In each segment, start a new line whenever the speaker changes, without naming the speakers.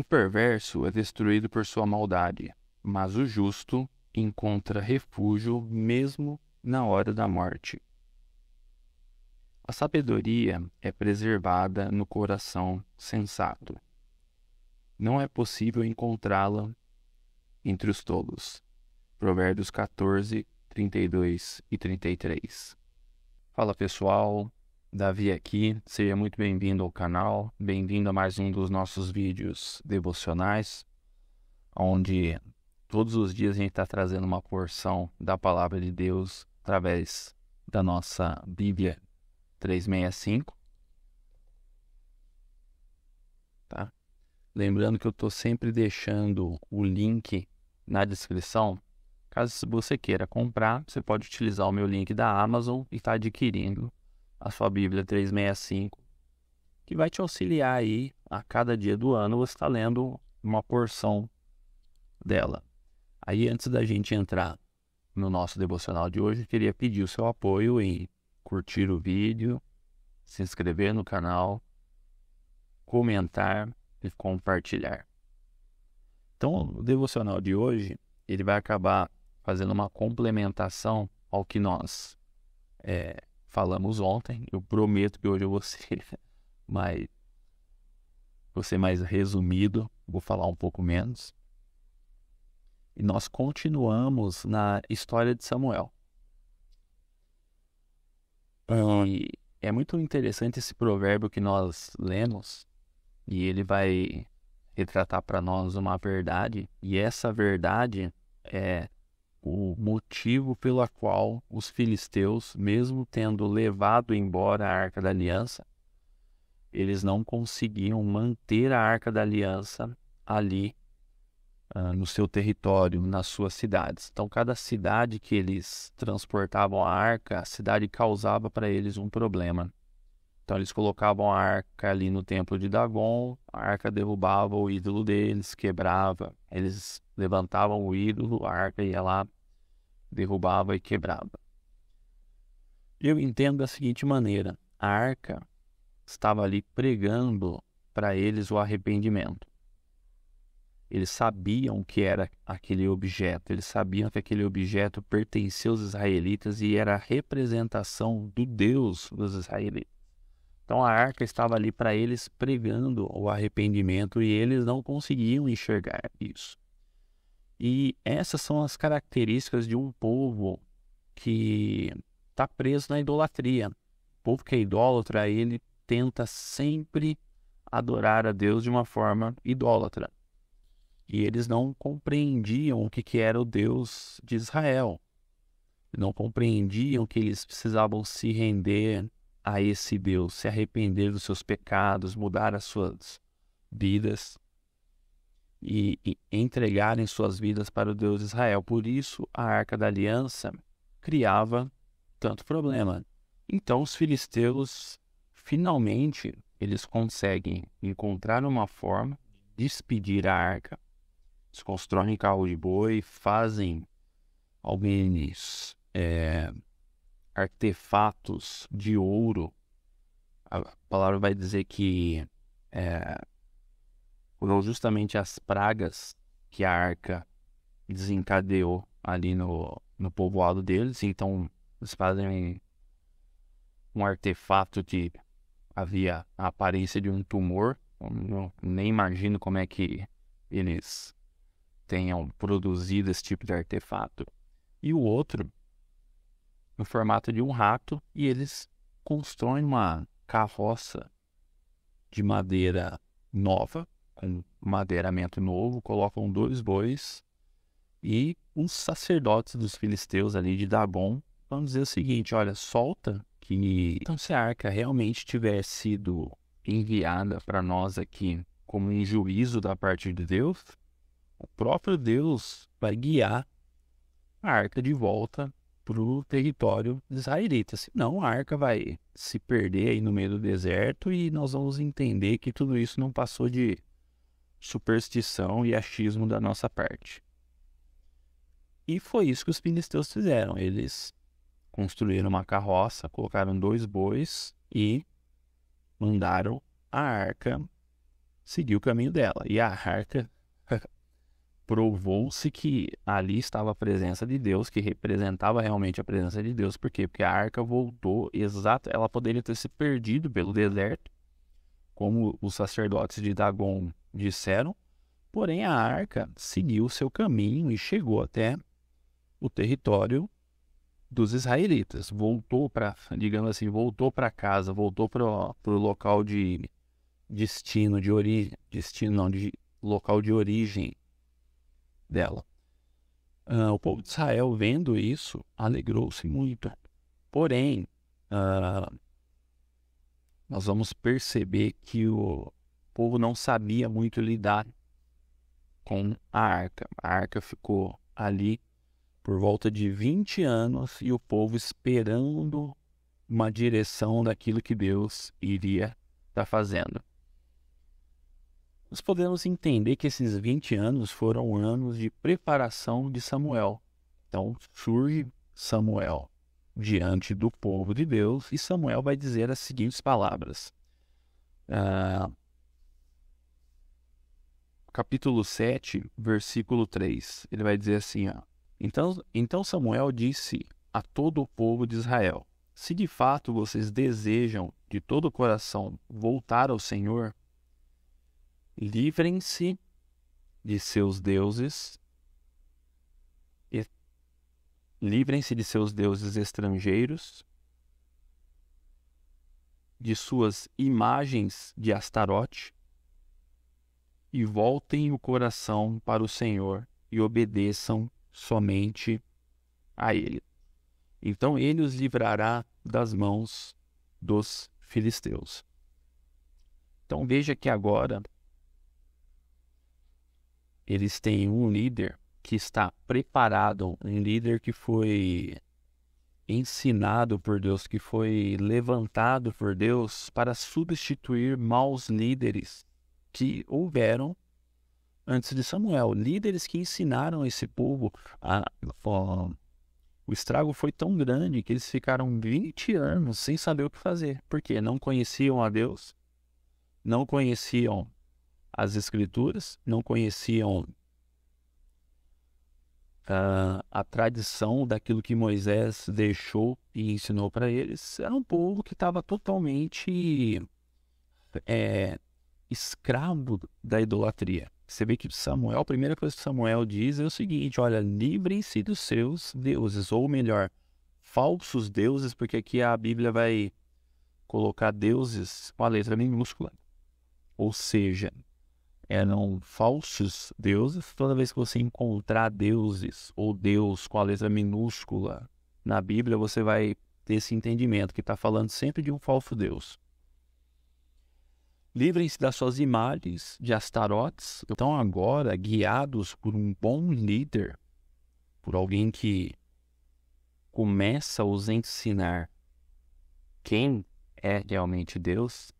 O perverso é destruído por sua maldade, mas o justo encontra refúgio mesmo na hora da morte. A sabedoria é preservada no coração sensato. Não é possível encontrá-la entre os tolos. Provérbios 14, 32 e 33. Fala pessoal, Davi aqui, seja muito bem-vindo ao canal, bem-vindo a mais um dos nossos vídeos devocionais, onde todos os dias a gente está trazendo uma porção da palavra de Deus através da nossa Bíblia 365. Tá? Lembrando que eu estou sempre deixando o link na descrição Caso você queira comprar, você pode utilizar o meu link da Amazon e estar tá adquirindo a sua Bíblia 365, que vai te auxiliar aí a cada dia do ano você está lendo uma porção dela. Aí antes da gente entrar no nosso devocional de hoje, eu queria pedir o seu apoio em curtir o vídeo, se inscrever no canal, comentar e compartilhar. Então, o devocional de hoje, ele vai acabar fazendo uma complementação ao que nós é, falamos ontem. Eu prometo que hoje eu vou ser mais, vou ser mais resumido, vou falar um pouco menos. E nós continuamos na história de Samuel. E é muito interessante esse provérbio que nós lemos, e ele vai retratar para nós uma verdade, e essa verdade é o motivo pela qual os filisteus, mesmo tendo levado embora a Arca da Aliança, eles não conseguiam manter a Arca da Aliança ali uh, no seu território, nas suas cidades. Então, cada cidade que eles transportavam a arca, a cidade causava para eles um problema. Então eles colocavam a arca ali no templo de Dagon, a arca derrubava o ídolo deles, quebrava. Eles levantavam o ídolo, a arca ia lá, derrubava e quebrava. Eu entendo da seguinte maneira: a arca estava ali pregando para eles o arrependimento. Eles sabiam que era aquele objeto, eles sabiam que aquele objeto pertencia aos israelitas e era a representação do Deus dos israelitas. Então a arca estava ali para eles pregando o arrependimento e eles não conseguiam enxergar isso. E essas são as características de um povo que está preso na idolatria. O povo que é idólatra, ele tenta sempre adorar a Deus de uma forma idólatra. E eles não compreendiam o que, que era o Deus de Israel. Não compreendiam que eles precisavam se render a esse Deus, se arrepender dos seus pecados, mudar as suas vidas e, e entregarem suas vidas para o Deus de Israel. Por isso, a Arca da Aliança criava tanto problema. Então, os filisteus finalmente eles conseguem encontrar uma forma de despedir a arca. Eles constroem carro de boi, fazem alguns é, artefatos de ouro. A palavra vai dizer que é, foram justamente as pragas que a arca desencadeou ali no, no povoado deles. Então, eles fazem um, artefato que havia a aparência de um tumor. Eu nem imagino como é que eles tenham produzido esse tipo de artefato. E o outro no formato de um rato e eles constroem uma carroça de madeira nova, com madeiramento novo, colocam dois bois e uns sacerdotes dos filisteus ali de Dabon vão dizer o seguinte: olha, solta que então se a arca realmente tiver sido enviada para nós aqui como um juízo da parte de Deus, o próprio Deus vai guiar a arca de volta para o território israelita. Assim, Senão a arca vai se perder aí no meio do deserto e nós vamos entender que tudo isso não passou de superstição e achismo da nossa parte. E foi isso que os filisteus fizeram. Eles construíram uma carroça, colocaram dois bois e mandaram a arca seguir o caminho dela. E a arca provou-se que ali estava a presença de Deus, que representava realmente a presença de Deus. Por quê? Porque a arca voltou exato, ela poderia ter se perdido pelo deserto, como os sacerdotes de Dagon disseram, porém a arca seguiu seu caminho e chegou até o território dos israelitas. Voltou para, digamos assim, voltou para casa, voltou para o local de destino, de origem, destino não, de local de origem dela. Uh, o povo de Israel, vendo isso, alegrou-se muito. Porém, uh, nós vamos perceber que o povo não sabia muito lidar com a arca. A arca ficou ali por volta de 20 anos e o povo esperando uma direção daquilo que Deus iria estar tá fazendo nós podemos entender que esses 20 anos foram anos de preparação de Samuel. Então surge Samuel diante do povo de Deus e Samuel vai dizer as seguintes palavras. Ah, capítulo 7, versículo 3. Ele vai dizer assim: ó, então, então Samuel disse a todo o povo de Israel: Se de fato vocês desejam de todo o coração voltar ao Senhor, livrem-se de seus deuses, livrem-se de seus deuses estrangeiros, de suas imagens de Astarote, e voltem o coração para o Senhor e obedeçam somente a Ele. Então Ele os livrará das mãos dos filisteus. Então veja que agora eles têm um líder que está preparado, um líder que foi ensinado por Deus, que foi levantado por Deus para substituir maus líderes que houveram antes de Samuel, líderes que ensinaram esse povo a, o estrago foi tão grande que eles ficaram 20 anos sem saber o que fazer, porque não conheciam a Deus, não conheciam as escrituras, não conheciam a, ah, a tradição daquilo que Moisés deixou e ensinou para eles. Era um povo que estava totalmente é, escravo da idolatria. Você vê que Samuel, a primeira coisa que Samuel diz é o seguinte: olha, livrem-se dos seus deuses, ou melhor, falsos deuses, porque aqui a Bíblia vai colocar deuses com a letra minúscula. Ou seja, eram é, falsos deuses. Toda vez que você encontrar deuses ou Deus com a letra minúscula na Bíblia, você vai ter esse entendimento que está falando sempre de um falso Deus. Livrem-se das suas imagens de astarotes. Então, agora, guiados por um bom líder, por alguém que começa a os ensinar quem é realmente Deus,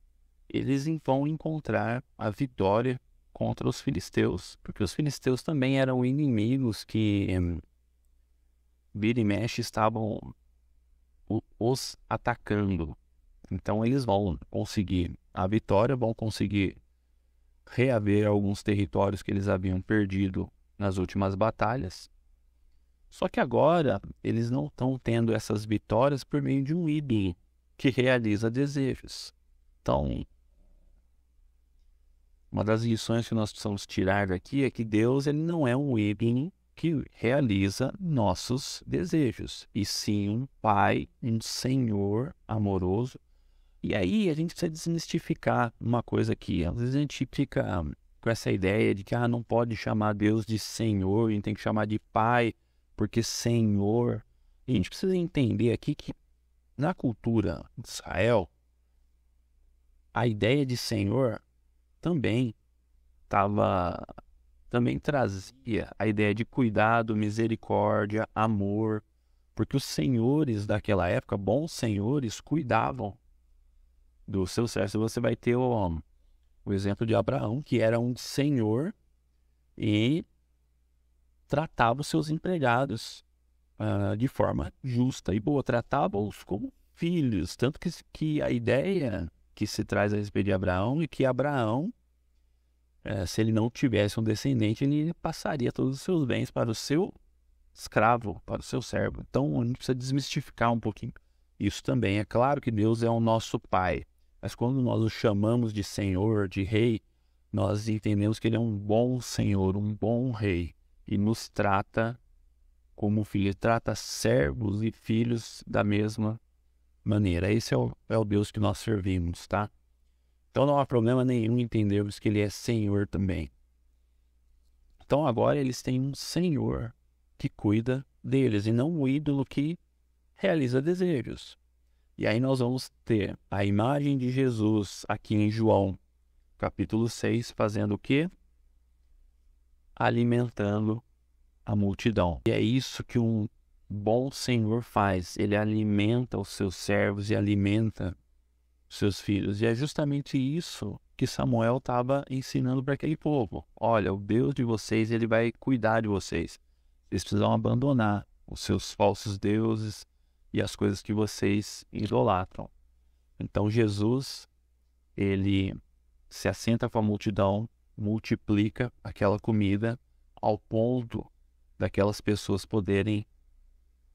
eles vão encontrar a vitória contra os filisteus, porque os filisteus também eram inimigos que um, vira e mexe estavam os atacando. Então eles vão conseguir a vitória, vão conseguir reaver alguns territórios que eles haviam perdido nas últimas batalhas. Só que agora eles não estão tendo essas vitórias por meio de um ídolo que realiza desejos. Então, uma das lições que nós precisamos tirar daqui é que Deus ele não é um ego que realiza nossos desejos, e sim um Pai, um Senhor amoroso. E aí a gente precisa desmistificar uma coisa aqui. Às vezes a gente fica com essa ideia de que ah, não pode chamar Deus de Senhor, a gente tem que chamar de Pai, porque Senhor. E a gente precisa entender aqui que na cultura de Israel, a ideia de Senhor também estava também trazia a ideia de cuidado, misericórdia, amor, porque os senhores daquela época, bons senhores, cuidavam do seu servo. Você vai ter o, o exemplo de Abraão, que era um senhor e tratava os seus empregados uh, de forma justa e boa, tratava-os como filhos, tanto que, que a ideia que se traz a respeito de Abraão e que Abraão, é, se ele não tivesse um descendente, ele passaria todos os seus bens para o seu escravo, para o seu servo. Então a gente precisa desmistificar um pouquinho isso também. É claro que Deus é o nosso Pai, mas quando nós o chamamos de Senhor, de Rei, nós entendemos que Ele é um bom Senhor, um bom Rei e nos trata como filhos, trata servos e filhos da mesma maneira. Esse é o, é o Deus que nós servimos, tá? Então não há problema nenhum entendermos que Ele é Senhor também. Então agora eles têm um Senhor que cuida deles e não o ídolo que realiza desejos. E aí nós vamos ter a imagem de Jesus aqui em João, capítulo 6, fazendo o quê? Alimentando a multidão. E é isso que um bom Senhor faz. Ele alimenta os seus servos e alimenta os seus filhos. E é justamente isso que Samuel estava ensinando para aquele povo. Olha, o Deus de vocês, ele vai cuidar de vocês. Vocês precisam abandonar os seus falsos deuses e as coisas que vocês idolatram. Então Jesus, ele se assenta com a multidão, multiplica aquela comida ao ponto daquelas pessoas poderem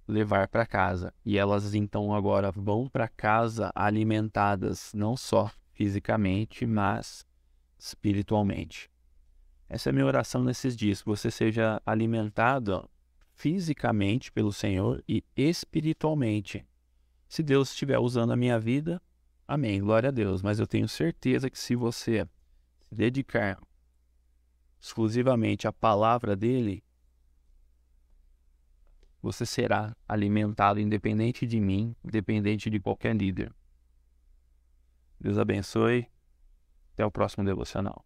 levar para casa. E elas então agora vão para casa alimentadas não só fisicamente, mas espiritualmente. Essa é a minha oração nesses dias, que você seja alimentado fisicamente pelo Senhor e espiritualmente. Se Deus estiver usando a minha vida, amém, glória a Deus. Mas eu tenho certeza que se você se dedicar exclusivamente à palavra dele, você será alimentado independente de mim, independente de qualquer líder. Deus abençoe. Até o próximo devocional.